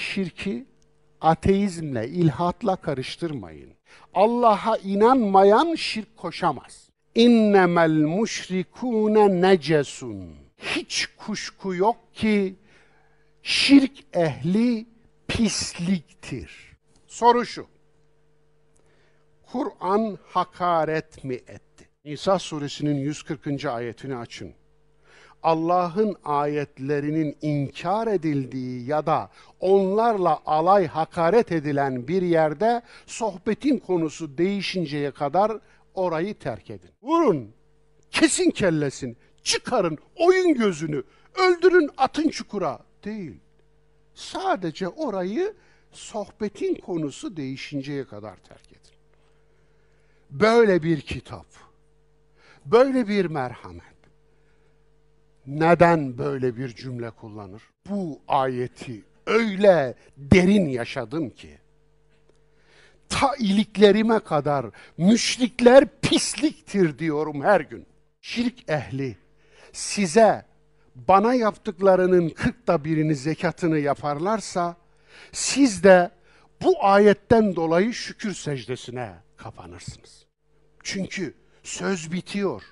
şirki ateizmle, ilhatla karıştırmayın. Allah'a inanmayan şirk koşamaz. İnnemel müşrikûne necesun. Hiç kuşku yok ki şirk ehli pisliktir. Soru şu. Kur'an hakaret mi etti? Nisa suresinin 140. ayetini açın. Allah'ın ayetlerinin inkar edildiği ya da onlarla alay hakaret edilen bir yerde sohbetin konusu değişinceye kadar orayı terk edin. Vurun, kesin kellesini, çıkarın, oyun gözünü, öldürün atın çukura değil. Sadece orayı sohbetin konusu değişinceye kadar terk edin. Böyle bir kitap, böyle bir merhamet neden böyle bir cümle kullanır? Bu ayeti öyle derin yaşadım ki ta iliklerime kadar müşrikler pisliktir diyorum her gün. Şirk ehli size bana yaptıklarının kırkta birini zekatını yaparlarsa siz de bu ayetten dolayı şükür secdesine kapanırsınız. Çünkü söz bitiyor.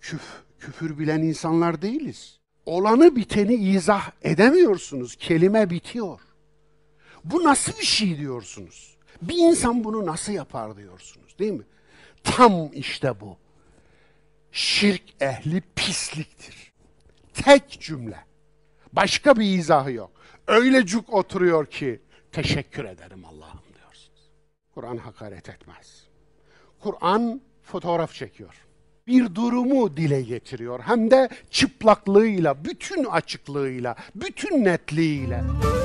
Küf küfür bilen insanlar değiliz. Olanı biteni izah edemiyorsunuz. Kelime bitiyor. Bu nasıl bir şey diyorsunuz? Bir insan bunu nasıl yapar diyorsunuz değil mi? Tam işte bu. Şirk ehli pisliktir. Tek cümle. Başka bir izahı yok. Öyle cuk oturuyor ki teşekkür ederim Allah'ım diyorsunuz. Kur'an hakaret etmez. Kur'an fotoğraf çekiyor bir durumu dile getiriyor. Hem de çıplaklığıyla, bütün açıklığıyla, bütün netliğiyle.